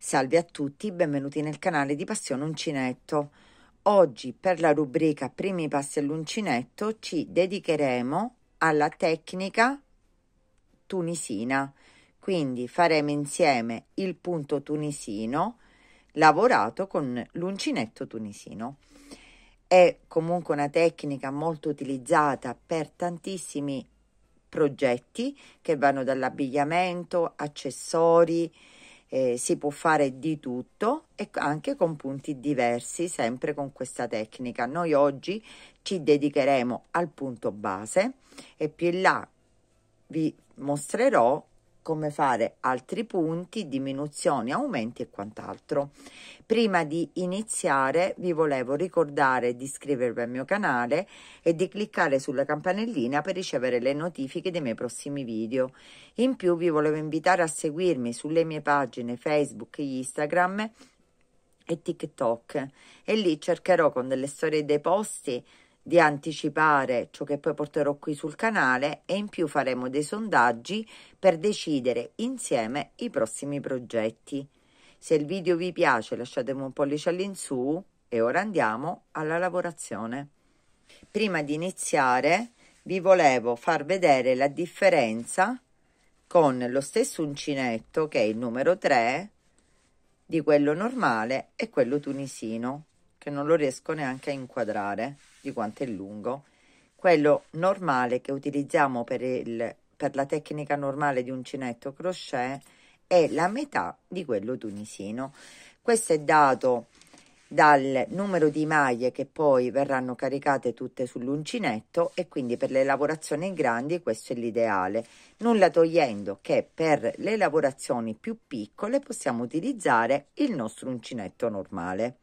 Salve a tutti, benvenuti nel canale di Passione Uncinetto. Oggi per la rubrica Primi passi all'uncinetto ci dedicheremo alla tecnica tunisina. Quindi faremo insieme il punto tunisino lavorato con l'uncinetto tunisino. È comunque una tecnica molto utilizzata per tantissimi progetti che vanno dall'abbigliamento, accessori, eh, si può fare di tutto e anche con punti diversi, sempre con questa tecnica. Noi oggi ci dedicheremo al punto base e più in là vi mostrerò come fare altri punti, diminuzioni, aumenti e quant'altro. Prima di iniziare vi volevo ricordare di iscrivervi al mio canale e di cliccare sulla campanellina per ricevere le notifiche dei miei prossimi video. In più vi volevo invitare a seguirmi sulle mie pagine Facebook e Instagram e TikTok e lì cercherò con delle storie dei posti di anticipare ciò che poi porterò qui sul canale e in più faremo dei sondaggi per decidere insieme i prossimi progetti. Se il video vi piace lasciatemi un pollice all'insù e ora andiamo alla lavorazione. Prima di iniziare vi volevo far vedere la differenza con lo stesso uncinetto che è il numero 3 di quello normale e quello tunisino che non lo riesco neanche a inquadrare di quanto è lungo, quello normale che utilizziamo per, il, per la tecnica normale di uncinetto crochet è la metà di quello tunisino. Questo è dato dal numero di maglie che poi verranno caricate tutte sull'uncinetto e quindi per le lavorazioni grandi questo è l'ideale nulla togliendo che per le lavorazioni più piccole possiamo utilizzare il nostro uncinetto normale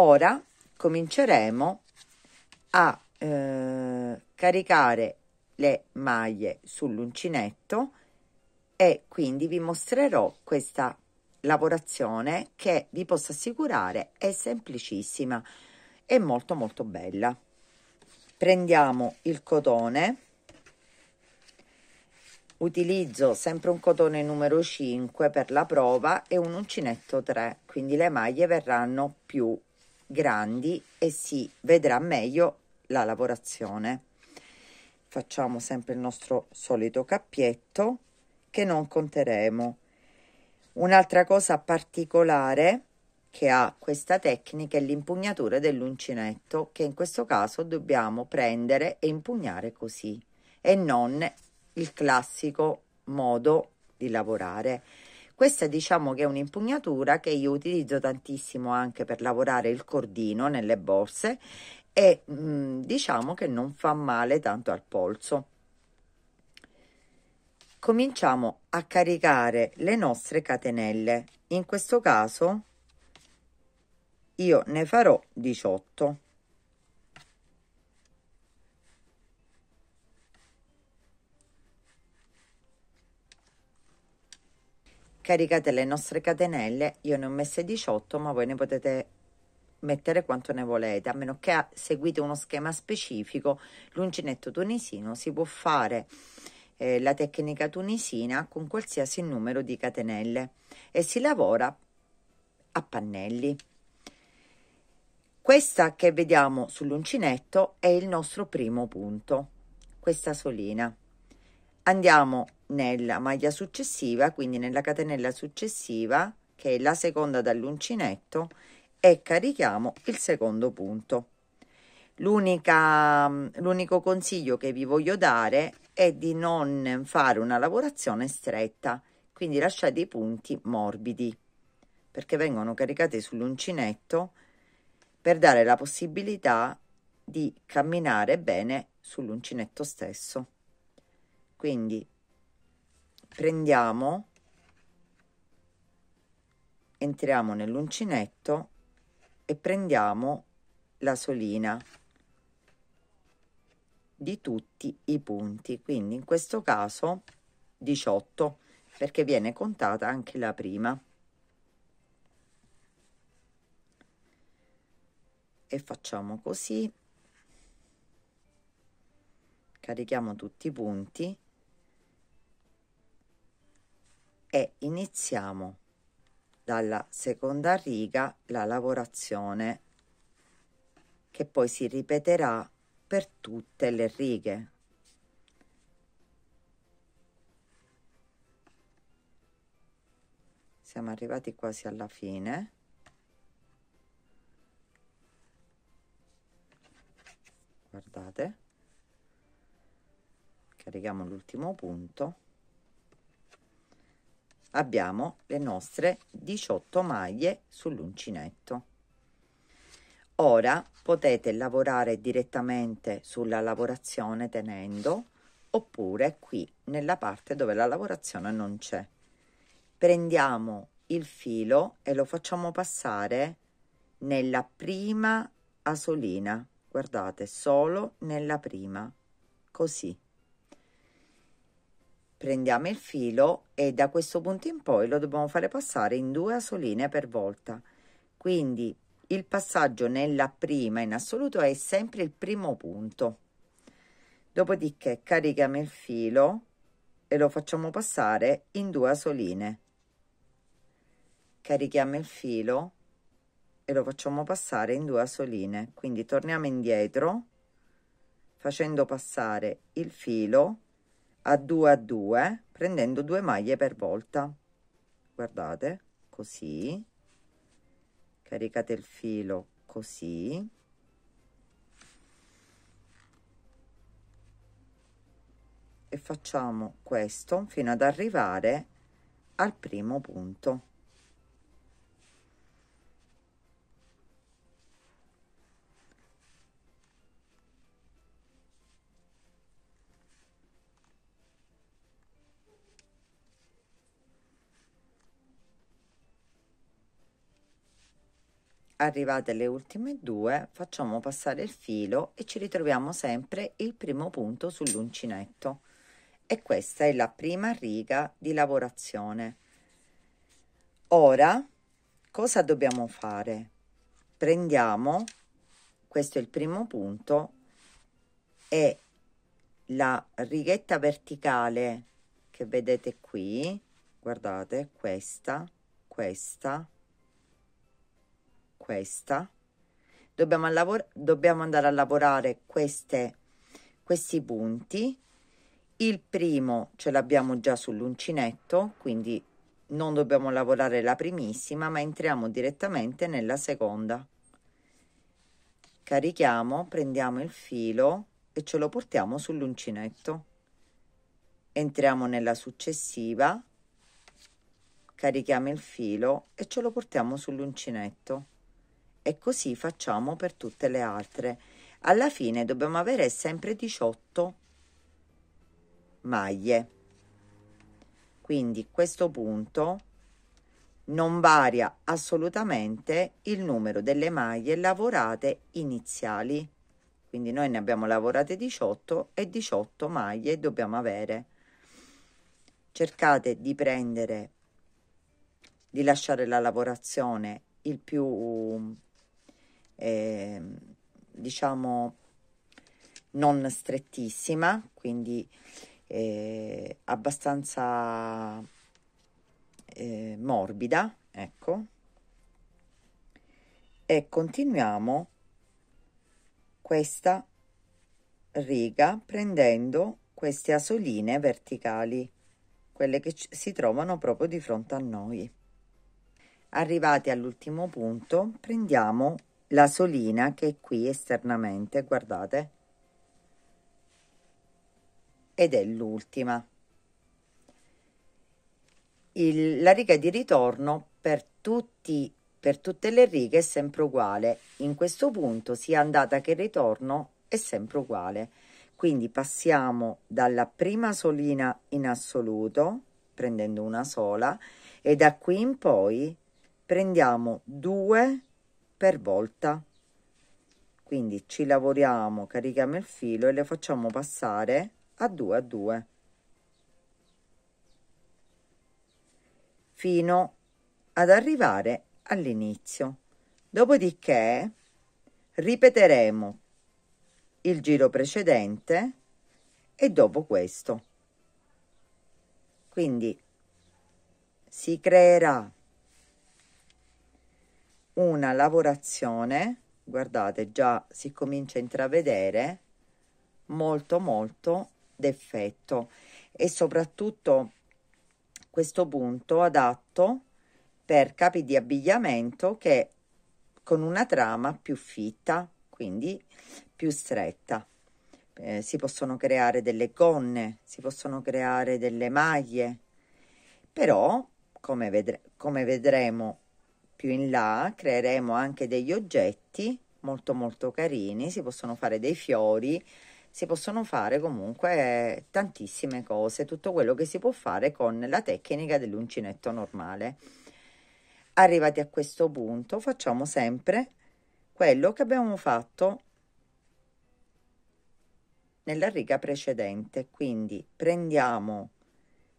ora cominceremo a eh, caricare le maglie sull'uncinetto e quindi vi mostrerò questa lavorazione che vi posso assicurare è semplicissima e molto molto bella prendiamo il cotone utilizzo sempre un cotone numero 5 per la prova e un uncinetto 3 quindi le maglie verranno più grandi e si vedrà meglio la lavorazione facciamo sempre il nostro solito cappietto che non conteremo un'altra cosa particolare che ha questa tecnica è l'impugnatura dell'uncinetto che in questo caso dobbiamo prendere e impugnare così e non il classico modo di lavorare questa diciamo che è un'impugnatura che io utilizzo tantissimo anche per lavorare il cordino nelle borse e mh, mm, diciamo che non fa male tanto al polso. Cominciamo a caricare le nostre catenelle. In questo caso io ne farò 18 caricate le nostre catenelle io ne ho messe 18 ma voi ne potete mettere quanto ne volete a meno che seguite uno schema specifico l'uncinetto tunisino si può fare eh, la tecnica tunisina con qualsiasi numero di catenelle e si lavora a pannelli questa che vediamo sull'uncinetto è il nostro primo punto questa solina andiamo nella maglia successiva quindi nella catenella successiva che è la seconda dall'uncinetto e carichiamo il secondo punto l'unica mm, l'unico consiglio che vi voglio dare è di non fare una lavorazione stretta quindi lasciate i punti morbidi perché vengono caricati sull'uncinetto per dare la possibilità di camminare bene sull'uncinetto stesso quindi prendiamo, entriamo nell'uncinetto e prendiamo la solina di tutti i punti quindi in questo caso 18 perché viene contata anche la prima e facciamo così carichiamo tutti i punti e iniziamo dalla seconda riga la lavorazione che poi si ripeterà per tutte le righe. Siamo arrivati quasi alla fine. Guardate. Carichiamo l'ultimo punto abbiamo le nostre 18 maglie sull'uncinetto ora potete lavorare direttamente sulla lavorazione tenendo oppure qui nella parte dove la lavorazione non c'è prendiamo il filo e lo facciamo passare nella prima asolina guardate solo nella prima così prendiamo il filo e da questo punto in poi lo dobbiamo fare passare in due asoline per volta quindi il passaggio nella prima in assoluto è sempre il primo punto dopodiché carichiamo il filo e lo facciamo passare in due asoline carichiamo il filo e lo facciamo passare in due asoline quindi torniamo indietro facendo passare il filo a 2 a 2 prendendo due maglie per volta guardate così caricate il filo così e facciamo questo fino ad arrivare al primo punto arrivate le ultime due facciamo passare il filo e ci ritroviamo sempre il primo punto sull'uncinetto e questa è la prima riga di lavorazione ora cosa dobbiamo fare prendiamo questo è il primo punto e la righetta verticale che vedete qui guardate questa questa questa, dobbiamo, lavor dobbiamo andare a lavorare queste, questi punti. Il primo ce l'abbiamo già sull'uncinetto, quindi non dobbiamo lavorare la primissima, ma entriamo direttamente nella seconda. Carichiamo, prendiamo il filo e ce lo portiamo sull'uncinetto. Entriamo nella successiva, carichiamo il filo e ce lo portiamo sull'uncinetto e così facciamo per tutte le altre. Alla fine dobbiamo avere sempre 18 maglie. Quindi questo punto non varia assolutamente il numero delle maglie lavorate iniziali. Quindi noi ne abbiamo lavorate 18 e 18 maglie dobbiamo avere. Cercate di prendere, di lasciare la lavorazione il più eh, diciamo non strettissima, quindi eh, abbastanza eh, morbida, ecco. E continuiamo questa riga prendendo queste asoline verticali, quelle che si trovano proprio di fronte a noi. Arrivati all'ultimo punto, prendiamo la solina che è qui esternamente, guardate, ed è l'ultima. la riga di ritorno per, tutti, per tutte le righe è sempre uguale. In questo punto sia andata che ritorno è sempre uguale. Quindi passiamo dalla prima solina in assoluto, prendendo una sola, e da qui in poi prendiamo due per volta quindi ci lavoriamo carichiamo il filo e le facciamo passare a 2 a 2 fino ad arrivare all'inizio dopodiché ripeteremo il giro precedente e dopo questo quindi si creerà una lavorazione guardate già si comincia a intravedere molto molto d'effetto e soprattutto questo punto adatto per capi di abbigliamento che con una trama più fitta quindi più stretta eh, si possono creare delle gonne si possono creare delle maglie però come, vedre come vedremo più in là creeremo anche degli oggetti molto molto carini, si possono fare dei fiori, si possono fare comunque tantissime cose, tutto quello che si può fare con la tecnica dell'uncinetto normale. Arrivati a questo punto facciamo sempre quello che abbiamo fatto nella riga precedente, quindi prendiamo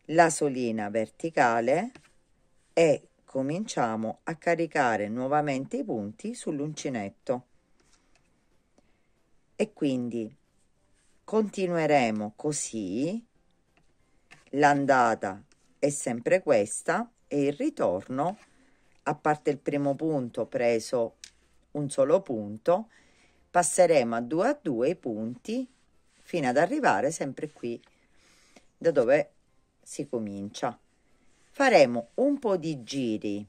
la solina verticale e cominciamo a caricare nuovamente i punti sull'uncinetto e quindi continueremo così l'andata è sempre questa e il ritorno a parte il primo punto preso un solo punto passeremo a 2 a 2 i punti fino ad arrivare sempre qui da dove si comincia faremo un po' di giri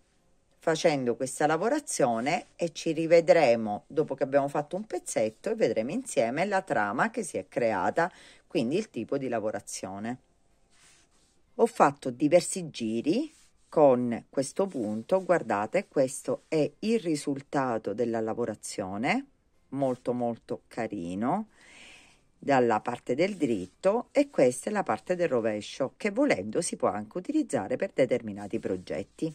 facendo questa lavorazione e ci rivedremo dopo che abbiamo fatto un pezzetto e vedremo insieme la trama che si è creata, quindi il tipo di lavorazione. Ho fatto diversi giri con questo punto, guardate, questo è il risultato della lavorazione, molto molto carino dalla parte del dritto e questa è la parte del rovescio che volendo si può anche utilizzare per determinati progetti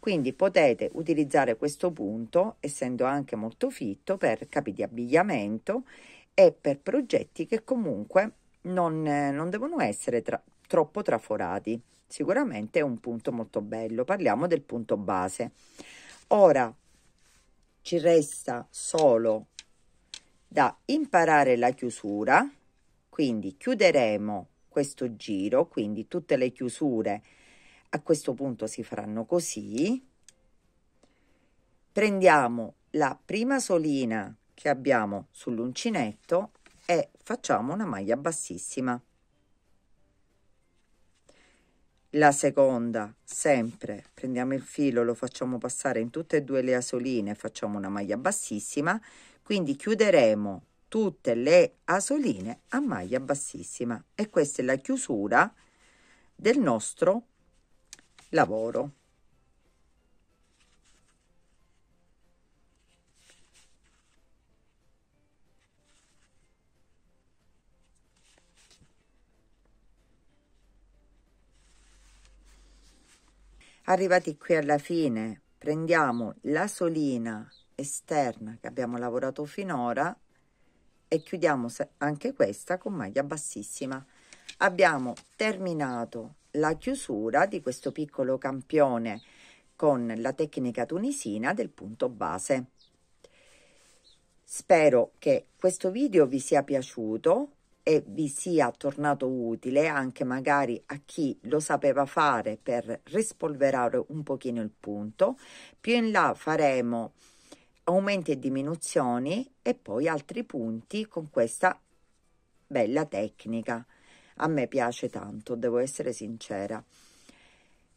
quindi potete utilizzare questo punto essendo anche molto fitto per capi di abbigliamento e per progetti che comunque non, eh, non devono essere tra, troppo traforati sicuramente è un punto molto bello parliamo del punto base ora ci resta solo da imparare la chiusura, quindi chiuderemo questo giro, quindi tutte le chiusure a questo punto si faranno così. Prendiamo la prima solina che abbiamo sull'uncinetto e facciamo una maglia bassissima. La seconda, sempre, prendiamo il filo, lo facciamo passare in tutte e due le asoline, facciamo una maglia bassissima, quindi chiuderemo tutte le asoline a maglia bassissima e questa è la chiusura del nostro lavoro. Arrivati qui alla fine prendiamo la solina esterna che abbiamo lavorato finora e chiudiamo anche questa con maglia bassissima abbiamo terminato la chiusura di questo piccolo campione con la tecnica tunisina del punto base spero che questo video vi sia piaciuto e vi sia tornato utile anche magari a chi lo sapeva fare per rispolverare un pochino il punto più in là faremo aumenti e diminuzioni e poi altri punti con questa bella tecnica. A me piace tanto, devo essere sincera.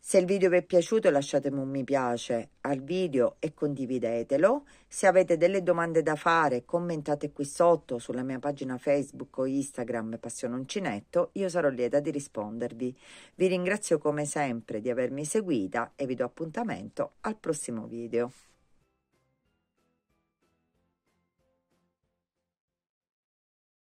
Se il video vi è piaciuto lasciatemi un mi piace al video e condividetelo. Se avete delle domande da fare commentate qui sotto sulla mia pagina Facebook o Instagram Passione Uncinetto, io sarò lieta di rispondervi. Vi ringrazio come sempre di avermi seguita e vi do appuntamento al prossimo video.